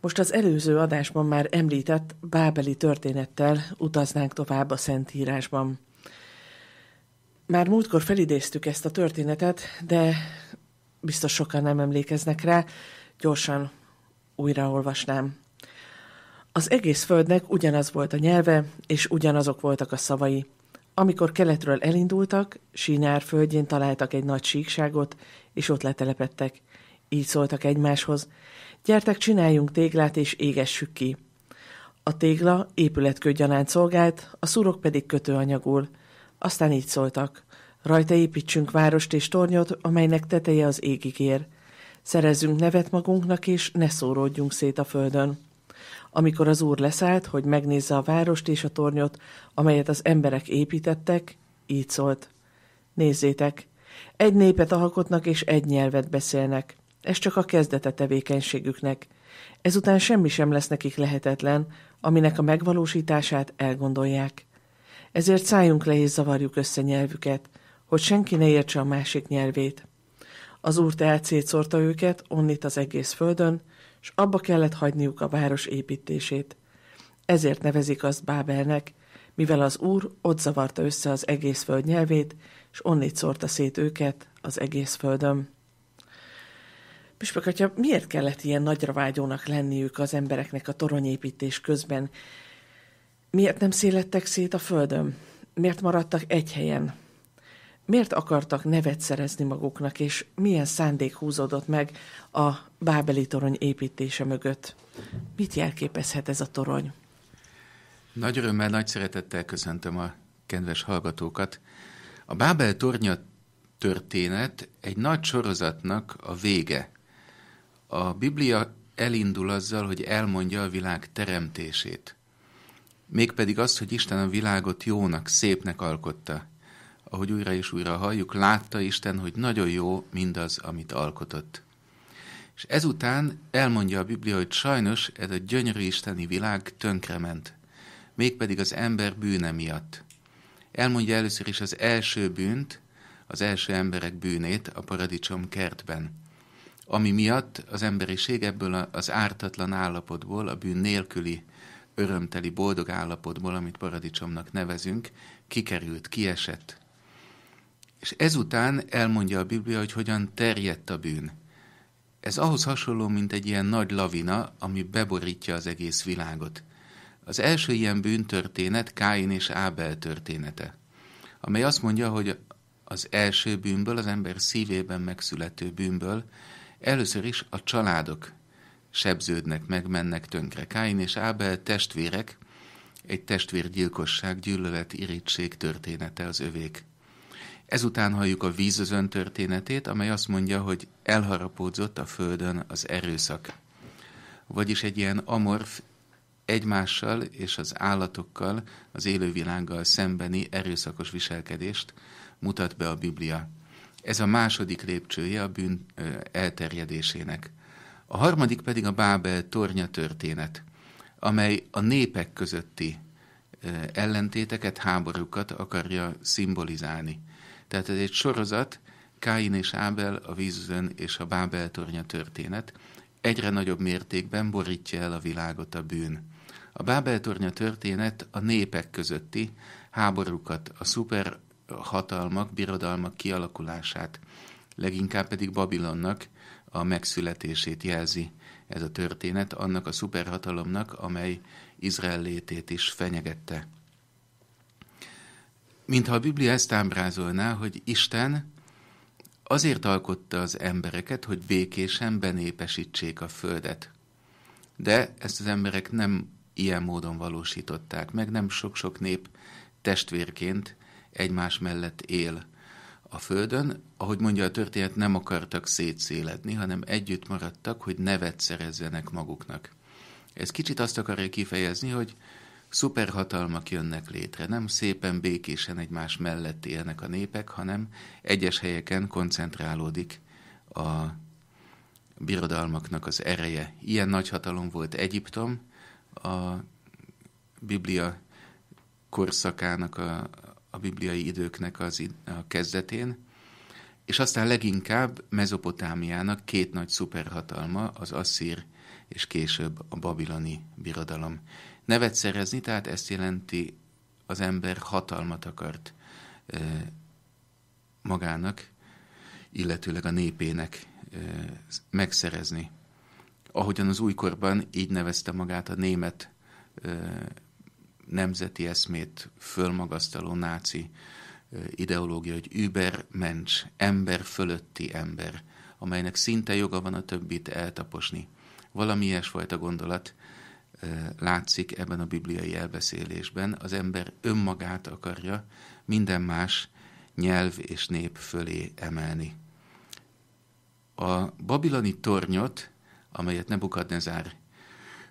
Most az előző adásban már említett bábeli történettel utaznánk tovább a Szentírásban. Már múltkor felidéztük ezt a történetet, de biztos sokan nem emlékeznek rá, gyorsan újraolvasnám. Az egész földnek ugyanaz volt a nyelve, és ugyanazok voltak a szavai. Amikor keletről elindultak, Sínár földjén találtak egy nagy síkságot, és ott letelepettek. Így szóltak egymáshoz. Gyertek, csináljunk téglát és égessük ki. A tégla épületködgyanánt szolgált, a szurok pedig kötőanyagul. Aztán így szóltak. Rajta építsünk várost és tornyot, amelynek teteje az égig ér. Szerezzünk nevet magunknak, és ne szóródjunk szét a földön. Amikor az úr leszállt, hogy megnézze a várost és a tornyot, amelyet az emberek építettek, így szólt. Nézzétek, egy népet alkotnak és egy nyelvet beszélnek. Ez csak a kezdete tevékenységüknek. Ezután semmi sem lesz nekik lehetetlen, aminek a megvalósítását elgondolják. Ezért szájunk le és zavarjuk össze nyelvüket, hogy senki ne értse a másik nyelvét. Az úr tehát szétszórta őket, onnit az egész földön, s abba kellett hagyniuk a város építését. Ezért nevezik azt Bábelnek, mivel az úr ott zavarta össze az egész föld nyelvét, s onnit szórta szét őket az egész földön. Püspök atya, miért kellett ilyen nagyra vágyónak lenniük az embereknek a toronyépítés közben? Miért nem szélettek szét a földön? Miért maradtak egy helyen? Miért akartak nevet szerezni maguknak, és milyen szándék húzódott meg a bábeli torony építése mögött? Mit jelképezhet ez a torony? Nagy örömmel, nagy szeretettel köszöntöm a kedves hallgatókat. A Bábel tornya történet egy nagy sorozatnak a vége a Biblia elindul azzal, hogy elmondja a világ teremtését. Mégpedig azt, hogy Isten a világot jónak, szépnek alkotta. Ahogy újra és újra halljuk, látta Isten, hogy nagyon jó mindaz, amit alkotott. És ezután elmondja a Biblia, hogy sajnos ez a gyönyörű isteni világ tönkrement, mégpedig az ember bűne miatt. Elmondja először is az első bűnt, az első emberek bűnét a paradicsom kertben ami miatt az emberiség ebből az ártatlan állapotból, a bűn nélküli, örömteli, boldog állapotból, amit paradicsomnak nevezünk, kikerült, kiesett. És ezután elmondja a Biblia, hogy hogyan terjedt a bűn. Ez ahhoz hasonló, mint egy ilyen nagy lavina, ami beborítja az egész világot. Az első ilyen bűntörténet Káin és Ábel története, amely azt mondja, hogy az első bűnből, az ember szívében megszülető bűnből Először is a családok sebződnek megmennek tönkre. Káin és Ábel testvérek, egy testvérgyilkosság, gyűlölet, irítség története az övék. Ezután halljuk a vízözön történetét, amely azt mondja, hogy elharapódzott a földön az erőszak. Vagyis egy ilyen amorf, egymással és az állatokkal, az élővilággal szembeni erőszakos viselkedést mutat be a Biblia. Ez a második lépcsője a bűn elterjedésének. A harmadik pedig a Bábel tornya történet, amely a népek közötti ellentéteket, háborúkat akarja szimbolizálni. Tehát ez egy sorozat, Káin és Ábel, a vízön és a Bábel tornya történet egyre nagyobb mértékben borítja el a világot a bűn. A Bábel tornya történet a népek közötti háborúkat, a szuper hatalmak, birodalmak kialakulását, leginkább pedig Babilonnak a megszületését jelzi ez a történet, annak a szuperhatalomnak, amely Izrael létét is fenyegette. Mintha a Biblia ezt ábrázolná, hogy Isten azért alkotta az embereket, hogy békésen benépesítsék a földet. De ezt az emberek nem ilyen módon valósították meg, nem sok-sok nép testvérként egymás mellett él a Földön. Ahogy mondja a történet, nem akartak szétszéledni, hanem együtt maradtak, hogy nevet szerezzenek maguknak. Ez kicsit azt akarja kifejezni, hogy szuperhatalmak jönnek létre. Nem szépen békésen egymás mellett élnek a népek, hanem egyes helyeken koncentrálódik a birodalmaknak az ereje. Ilyen nagy hatalom volt Egyiptom a Biblia korszakának a, a bibliai időknek az a kezdetén, és aztán leginkább Mezopotámiának két nagy szuperhatalma, az asszír és később a babiloni birodalom. Nevet szerezni, tehát ezt jelenti, az ember hatalmat akart magának, illetőleg a népének megszerezni. Ahogyan az újkorban így nevezte magát a német nemzeti eszmét fölmagasztaló náci ideológia, hogy übermensch, ember fölötti ember, amelynek szinte joga van a többit eltaposni. Valami ilyesfajta gondolat látszik ebben a bibliai elbeszélésben. Az ember önmagát akarja minden más nyelv és nép fölé emelni. A babiloni tornyot, amelyet Nebukadnezár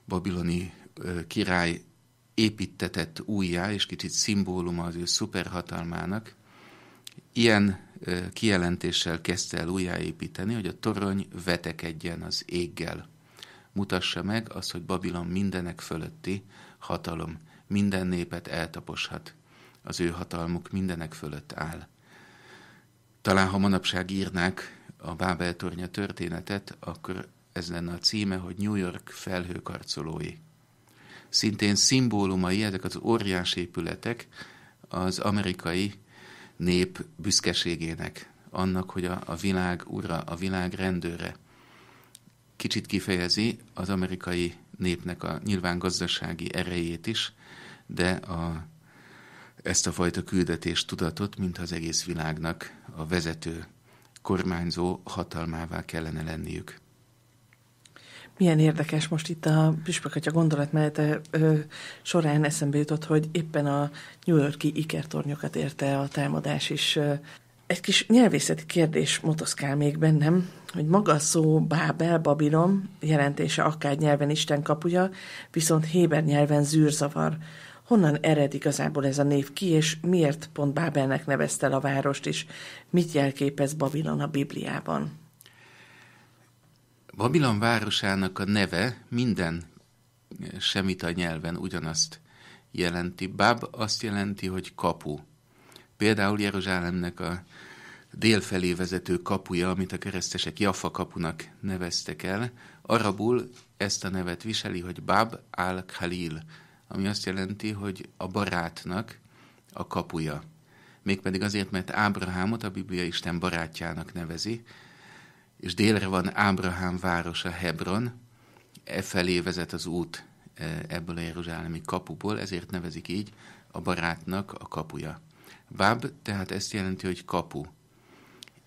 babiloni király építetett újjá, és kicsit szimbóluma az ő szuperhatalmának, ilyen kijelentéssel kezdte el újjáépíteni, hogy a torony vetekedjen az éggel. Mutassa meg azt, hogy Babilon mindenek fölötti hatalom. Minden népet eltaposhat. Az ő hatalmuk mindenek fölött áll. Talán ha manapság írnák a Bábel tornya történetet, akkor ez lenne a címe, hogy New York felhőkarcolói szintén szimbólumai, ezek az óriás épületek az amerikai nép büszkeségének, annak, hogy a, a világ ura, a világ rendőre kicsit kifejezi az amerikai népnek a nyilván gazdasági erejét is, de a, ezt a fajta küldetés tudatot, mint az egész világnak a vezető kormányzó hatalmává kellene lenniük. Milyen érdekes most itt a püspökatya gondolatmenete során eszembe jutott, hogy éppen a New Yorki ikertornyokat érte a támadás is. egy kis nyelvészeti kérdés motoszkál még bennem, hogy maga a szó Bábel, Babilon jelentése akár nyelven Isten kapuja, viszont Héber nyelven zűrzavar. Honnan ered igazából ez a név ki, és miért pont Bábelnek nevezte a várost, és mit jelképez Babilon a Bibliában? Babilon városának a neve minden eh, semita nyelven ugyanazt jelenti. Bab azt jelenti, hogy kapu. Például Jeruzsálemnek a délfelé vezető kapuja, amit a keresztesek Jaffa kapunak neveztek el, arabul ezt a nevet viseli, hogy Bab al-Khalil, ami azt jelenti, hogy a barátnak a kapuja. Mégpedig azért, mert Ábrahámot a Biblia Isten barátjának nevezi, és délre van Ábrahám városa Hebron, e felé vezet az út e, ebből a jeruzsálemi kapuból, ezért nevezik így a barátnak a kapuja. Bab tehát ezt jelenti, hogy kapu.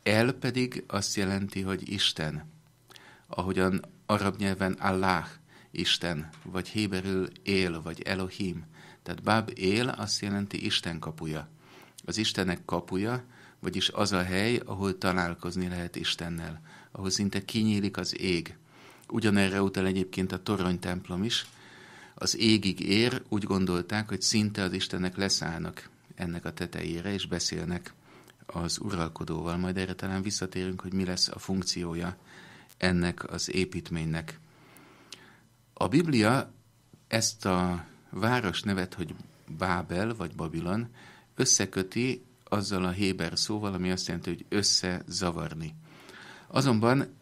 El pedig azt jelenti, hogy Isten, ahogyan arab nyelven Allah, Isten, vagy héberül él, vagy Elohim. Tehát Bab él azt jelenti Isten kapuja. Az Istenek kapuja, vagyis az a hely, ahol találkozni lehet Istennel ahol szinte kinyílik az ég. Ugyanerre utal egyébként a torony templom is. Az égig ér, úgy gondolták, hogy szinte az istenek leszállnak ennek a tetejére, és beszélnek az uralkodóval. Majd erre talán visszatérünk, hogy mi lesz a funkciója ennek az építménynek. A Biblia ezt a város nevet, hogy Bábel vagy Babilon, összeköti azzal a héber szóval, ami azt jelenti, hogy összezavarni. Azonban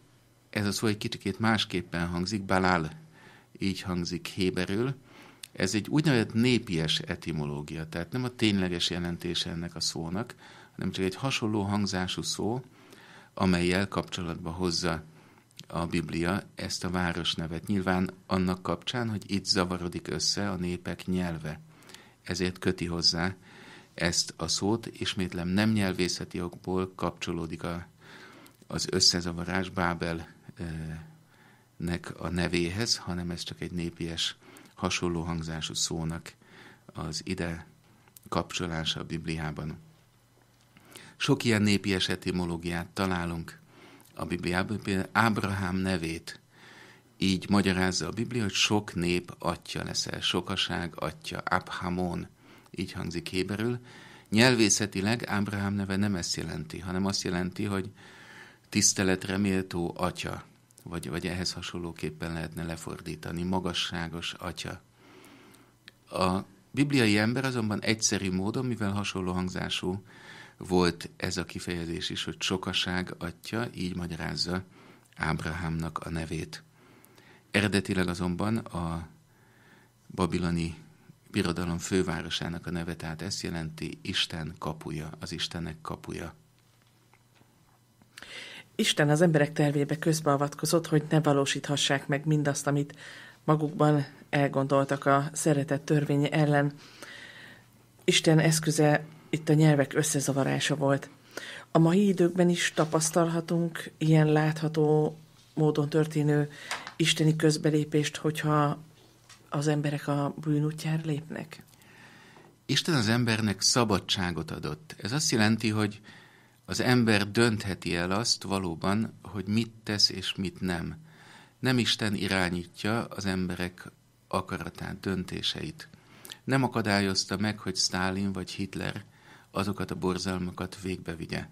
ez a szó egy kicsit másképpen hangzik, balál így hangzik héberül. Ez egy úgynevezett népies etimológia, tehát nem a tényleges jelentése ennek a szónak, hanem csak egy hasonló hangzású szó, amelyel kapcsolatba hozza a Biblia ezt a városnevet. Nyilván annak kapcsán, hogy itt zavarodik össze a népek nyelve. Ezért köti hozzá ezt a szót, ismétlem nem nyelvészeti okból kapcsolódik a az összezavarás Bábelnek a nevéhez, hanem ez csak egy népies, hasonló hangzású szónak az ide kapcsolása a Bibliában. Sok ilyen népies etimológiát találunk a Bibliában, például Ábrahám nevét így magyarázza a Biblia, hogy sok nép atya leszel, sokaság atya, Abhamon, így hangzik héberül. Nyelvészetileg Ábrahám neve nem ezt jelenti, hanem azt jelenti, hogy méltó atya, vagy, vagy ehhez hasonlóképpen lehetne lefordítani, magasságos atya. A bibliai ember azonban egyszerű módon, mivel hasonló hangzású volt ez a kifejezés is, hogy sokaság atya, így magyarázza Ábrahámnak a nevét. Eredetileg azonban a babiloni birodalom fővárosának a neve, tehát ezt jelenti Isten kapuja, az Istenek kapuja. Isten az emberek tervébe közbeavatkozott, hogy ne valósíthassák meg mindazt, amit magukban elgondoltak a szeretet törvénye ellen. Isten eszköze itt a nyelvek összezavarása volt. A mai időkben is tapasztalhatunk ilyen látható módon történő isteni közbelépést, hogyha az emberek a bűnútjára lépnek? Isten az embernek szabadságot adott. Ez azt jelenti, hogy az ember döntheti el azt valóban, hogy mit tesz és mit nem. Nem Isten irányítja az emberek akaratát, döntéseit. Nem akadályozta meg, hogy Stálin vagy Hitler azokat a borzalmakat végbevigye.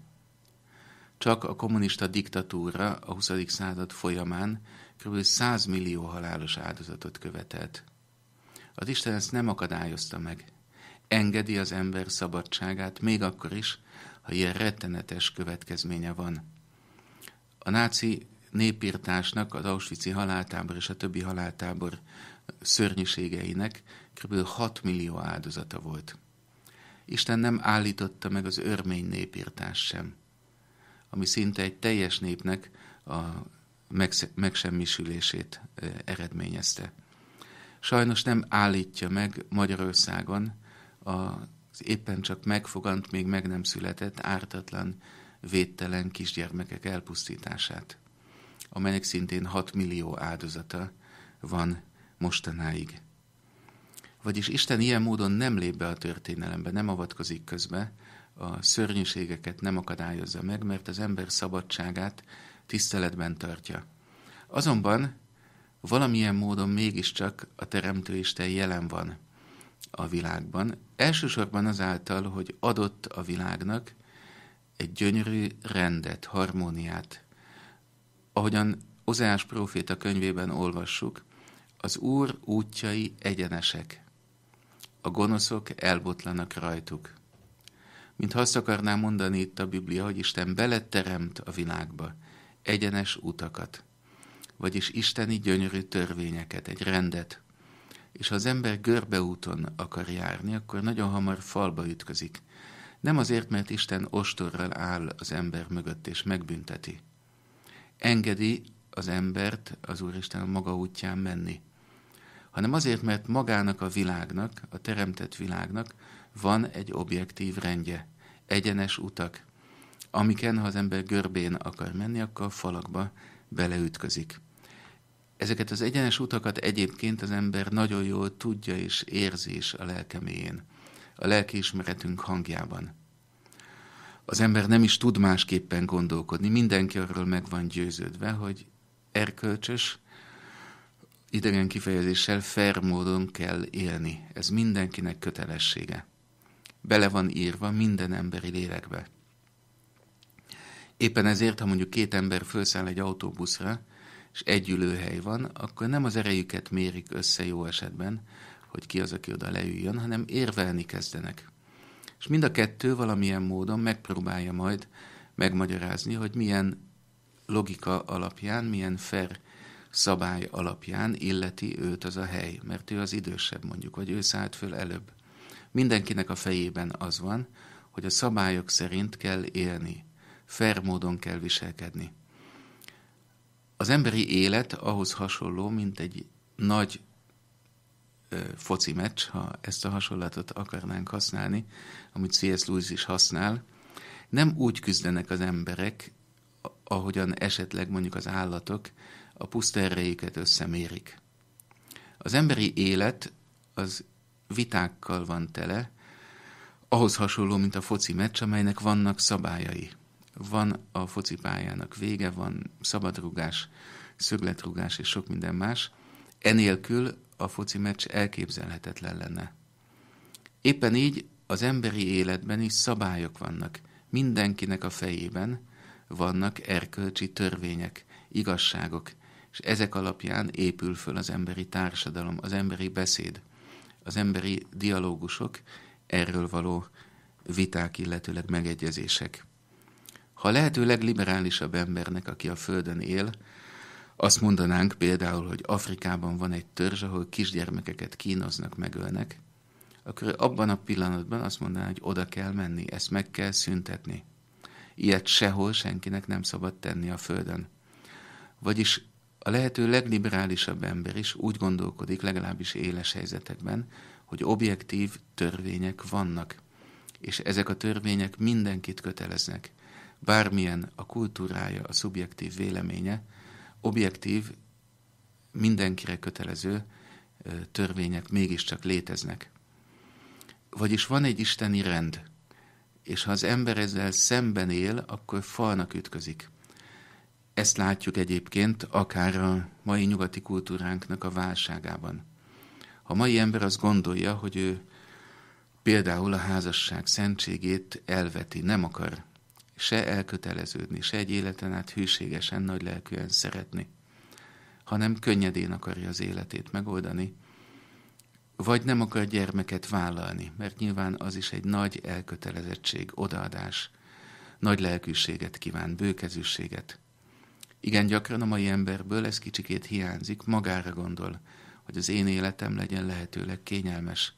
Csak a kommunista diktatúra a 20. század folyamán kb. 100 millió halálos áldozatot követelt. Az Isten ezt nem akadályozta meg. Engedi az ember szabadságát, még akkor is, ha ilyen rettenetes következménye van. A náci népírtásnak, az Auschwitz-i haláltábor és a többi haláltábor szörnyiségeinek kb. 6 millió áldozata volt. Isten nem állította meg az örmény népírtás sem, ami szinte egy teljes népnek a megsemmisülését eredményezte. Sajnos nem állítja meg Magyarországon a az éppen csak megfogant, még meg nem született, ártatlan, védtelen kisgyermekek elpusztítását, amelynek szintén 6 millió áldozata van mostanáig. Vagyis Isten ilyen módon nem lép be a történelembe, nem avatkozik közbe, a szörnyűségeket nem akadályozza meg, mert az ember szabadságát tiszteletben tartja. Azonban valamilyen módon mégiscsak a Teremtő Isten jelen van – a világban. Elsősorban azáltal, hogy adott a világnak egy gyönyörű rendet, harmóniát. Ahogyan Ozeás próféta könyvében olvassuk, az Úr útjai egyenesek, a gonoszok elbotlanak rajtuk. Mint azt akarná mondani itt a Biblia, hogy Isten beleteremt a világba egyenes utakat, vagyis isteni gyönyörű törvényeket, egy rendet, és ha az ember görbeúton akar járni, akkor nagyon hamar falba ütközik. Nem azért, mert Isten ostorral áll az ember mögött és megbünteti. Engedi az embert az Úristen a maga útján menni, hanem azért, mert magának a világnak, a teremtett világnak van egy objektív rendje, egyenes utak, amiken, ha az ember görbén akar menni, akkor a falakba beleütközik. Ezeket az egyenes utakat egyébként az ember nagyon jól tudja és érzi is a lelkeméjén, a lelkiismeretünk hangjában. Az ember nem is tud másképpen gondolkodni, mindenki arról meg van győződve, hogy erkölcsös, idegen kifejezéssel fair módon kell élni. Ez mindenkinek kötelessége. Bele van írva minden emberi lélekbe. Éppen ezért, ha mondjuk két ember felszáll egy autóbuszra, és egy ülőhely van, akkor nem az erejüket mérik össze jó esetben, hogy ki az, aki oda leüljön, hanem érvelni kezdenek. És mind a kettő valamilyen módon megpróbálja majd megmagyarázni, hogy milyen logika alapján, milyen fair szabály alapján illeti őt az a hely, mert ő az idősebb mondjuk, vagy ő szállt föl előbb. Mindenkinek a fejében az van, hogy a szabályok szerint kell élni, fair módon kell viselkedni az emberi élet ahhoz hasonló, mint egy nagy foci meccs, ha ezt a hasonlatot akarnánk használni, amit C.S. Lewis is használ, nem úgy küzdenek az emberek, ahogyan esetleg mondjuk az állatok a puszta összemérik. Az emberi élet az vitákkal van tele, ahhoz hasonló, mint a foci meccs, amelynek vannak szabályai van a focipályának vége, van szabadrugás, szögletrugás és sok minden más. Enélkül a foci meccs elképzelhetetlen lenne. Éppen így az emberi életben is szabályok vannak. Mindenkinek a fejében vannak erkölcsi törvények, igazságok, és ezek alapján épül föl az emberi társadalom, az emberi beszéd, az emberi dialógusok, erről való viták, illetőleg megegyezések. Ha a lehető legliberálisabb embernek, aki a Földön él, azt mondanánk például, hogy Afrikában van egy törzs, ahol kisgyermekeket kínoznak, megölnek, akkor abban a pillanatban azt mondaná, hogy oda kell menni, ezt meg kell szüntetni. Ilyet sehol senkinek nem szabad tenni a Földön. Vagyis a lehető legliberálisabb ember is úgy gondolkodik, legalábbis éles helyzetekben, hogy objektív törvények vannak, és ezek a törvények mindenkit köteleznek bármilyen a kultúrája, a szubjektív véleménye, objektív, mindenkire kötelező törvények mégiscsak léteznek. Vagyis van egy isteni rend, és ha az ember ezzel szemben él, akkor falnak ütközik. Ezt látjuk egyébként akár a mai nyugati kultúránknak a válságában. A mai ember azt gondolja, hogy ő például a házasság szentségét elveti, nem akar se elköteleződni, se egy életen át hűségesen, nagy lelkűen szeretni, hanem könnyedén akarja az életét megoldani, vagy nem akar gyermeket vállalni, mert nyilván az is egy nagy elkötelezettség, odaadás, nagy lelkűséget kíván, bőkezűséget. Igen, gyakran a mai emberből ez kicsikét hiányzik, magára gondol, hogy az én életem legyen lehetőleg kényelmes.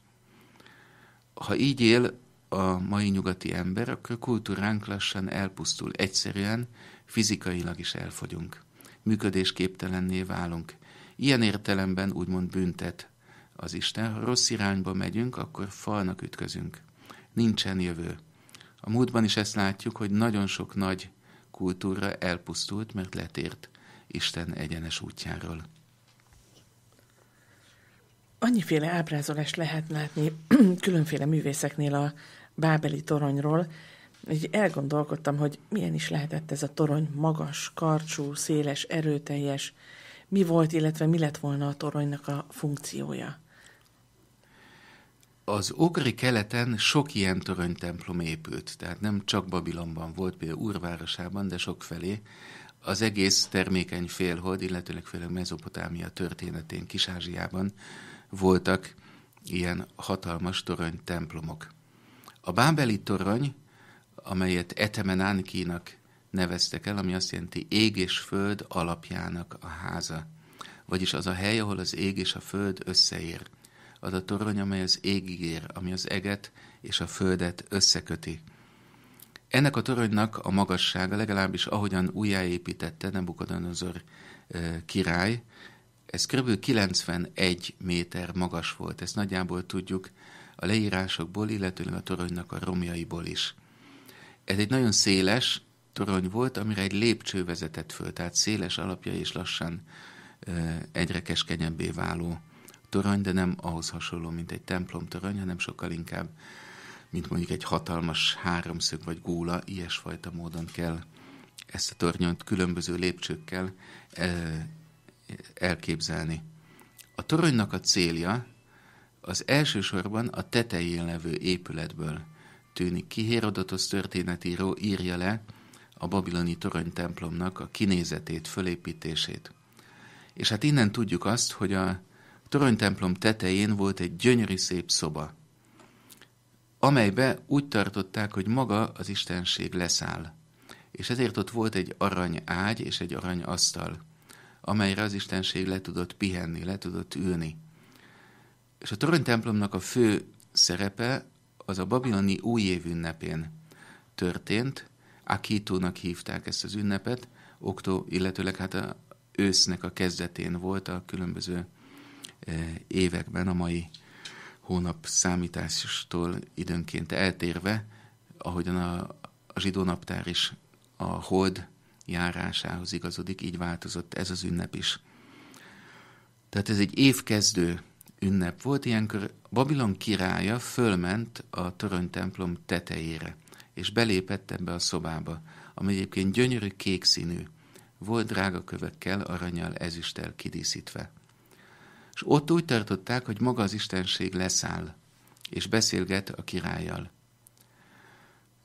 Ha így él, a mai nyugati ember, akkor kultúránk lassan elpusztul. Egyszerűen fizikailag is elfogyunk. Működésképtelenné válunk. Ilyen értelemben úgymond büntet az Isten. Ha rossz irányba megyünk, akkor falnak ütközünk. Nincsen jövő. A múltban is ezt látjuk, hogy nagyon sok nagy kultúra elpusztult, mert letért Isten egyenes útjáról. Annyiféle ábrázolást lehet látni különféle művészeknél a bábeli toronyról, így elgondolkodtam, hogy milyen is lehetett ez a torony magas, karcsú, széles, erőteljes, mi volt, illetve mi lett volna a toronynak a funkciója. Az Ogri keleten sok ilyen toronytemplom épült, tehát nem csak Babilonban volt, például Úrvárosában, de sok felé. Az egész termékeny félhold, illetőleg főleg Mezopotámia történetén, Kis-Ázsiában voltak ilyen hatalmas toronytemplomok. templomok. A bábeli torony, amelyet Etemenánkinak neveztek el, ami azt jelenti ég és föld alapjának a háza, vagyis az a hely, ahol az ég és a föld összeér. Az a torony, amely az égig ér, ami az eget és a földet összeköti. Ennek a toronynak a magassága, legalábbis ahogyan újjáépítette Nebukadonozor király, ez kb. 91 méter magas volt, ezt nagyjából tudjuk a leírásokból, illetőleg a toronynak a romjaiból is. Ez egy nagyon széles torony volt, amire egy lépcső vezetett föl, tehát széles alapja és lassan egyre keskenyebbé váló torony, de nem ahhoz hasonló, mint egy templom torony, hanem sokkal inkább, mint mondjuk egy hatalmas háromszög vagy góla, ilyesfajta módon kell ezt a tornyot különböző lépcsőkkel elképzelni. A toronynak a célja, az elsősorban a tetején levő épületből tűnik ki. Hérodotosz történetíró írja le a babiloni toronytemplomnak a kinézetét, fölépítését. És hát innen tudjuk azt, hogy a toronytemplom tetején volt egy gyönyörű szép szoba, amelybe úgy tartották, hogy maga az istenség leszáll. És ezért ott volt egy arany ágy és egy arany asztal, amelyre az istenség le tudott pihenni, le tudott ülni. És a toronytemplomnak a fő szerepe az a babiloni újév ünnepén történt. Akitónak hívták ezt az ünnepet, októ, illetőleg hát a ősznek a kezdetén volt a különböző eh, években, a mai hónap számítástól időnként eltérve, ahogyan a, a zsidó naptár is a hold járásához igazodik, így változott ez az ünnep is. Tehát ez egy évkezdő ünnep volt, ilyenkor Babilon királya fölment a torony templom tetejére, és belépett ebbe a szobába, ami egyébként gyönyörű kék színű, volt drága kövekkel, aranyal, ezüsttel kidíszítve. És ott úgy tartották, hogy maga az istenség leszáll, és beszélget a királyjal.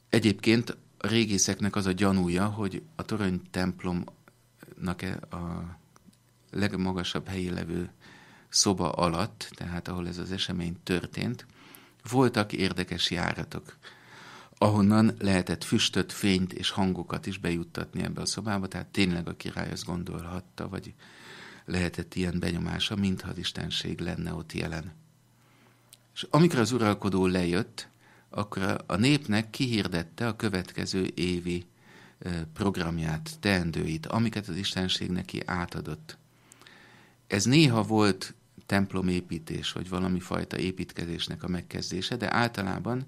Egyébként a régészeknek az a gyanúja, hogy a torony templomnak a legmagasabb helyén levő szoba alatt, tehát ahol ez az esemény történt, voltak érdekes járatok, ahonnan lehetett füstöt, fényt és hangokat is bejuttatni ebbe a szobába, tehát tényleg a király azt gondolhatta, vagy lehetett ilyen benyomása, mintha az istenség lenne ott jelen. És amikor az uralkodó lejött, akkor a népnek kihirdette a következő évi programját, teendőit, amiket az Istenség neki átadott. Ez néha volt templomépítés, vagy valami fajta építkezésnek a megkezdése, de általában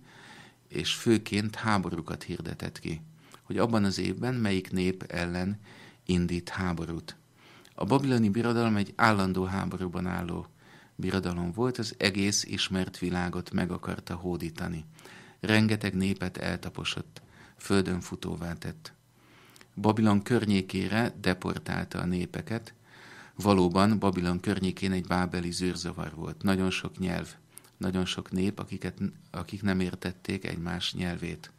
és főként háborúkat hirdetett ki, hogy abban az évben melyik nép ellen indít háborút. A babiloni birodalom egy állandó háborúban álló birodalom volt, az egész ismert világot meg akarta hódítani. Rengeteg népet eltaposott, földön futóvá tett. Babilon környékére deportálta a népeket, valóban Babilon környékén egy bábeli zűrzavar volt. Nagyon sok nyelv, nagyon sok nép, akiket, akik nem értették egymás nyelvét.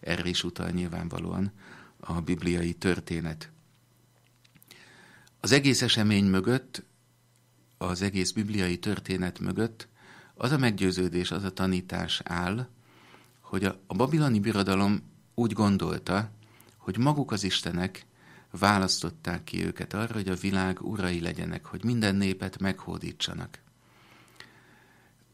Erre is utal nyilvánvalóan a bibliai történet. Az egész esemény mögött, az egész bibliai történet mögött az a meggyőződés, az a tanítás áll, hogy a, a babiloni birodalom úgy gondolta, hogy maguk az istenek választották ki őket arra, hogy a világ urai legyenek, hogy minden népet meghódítsanak.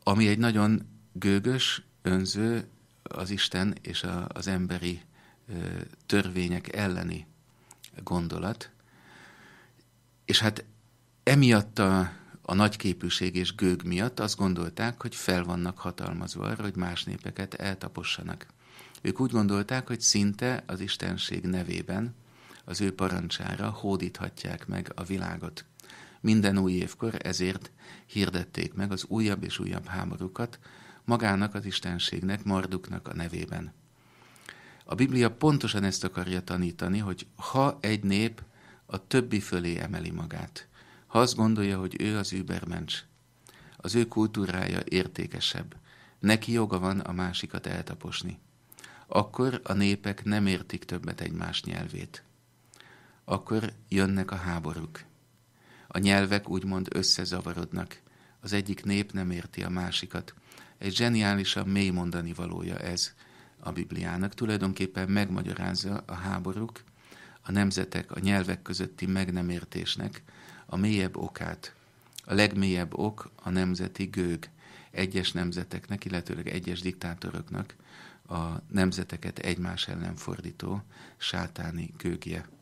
Ami egy nagyon gőgös, önző, az Isten és a, az emberi ö, törvények elleni gondolat. És hát emiatt a, a nagyképűség és gőg miatt azt gondolták, hogy fel vannak hatalmazva arra, hogy más népeket eltapossanak. Ők úgy gondolták, hogy szinte az Istenség nevében az ő parancsára hódíthatják meg a világot. Minden új évkor ezért hirdették meg az újabb és újabb háborúkat magának az istenségnek, Marduknak a nevében. A Biblia pontosan ezt akarja tanítani, hogy ha egy nép a többi fölé emeli magát, ha azt gondolja, hogy ő az übermensch, az ő kultúrája értékesebb, neki joga van a másikat eltaposni, akkor a népek nem értik többet egymás nyelvét akkor jönnek a háborúk. A nyelvek úgymond összezavarodnak. Az egyik nép nem érti a másikat. Egy zseniálisan mély mondani valója ez a Bibliának. Tulajdonképpen megmagyarázza a háborúk, a nemzetek, a nyelvek közötti meg nem értésnek a mélyebb okát. A legmélyebb ok a nemzeti gőg. Egyes nemzeteknek, illetőleg egyes diktátoroknak a nemzeteket egymás ellen fordító sátáni gőgje.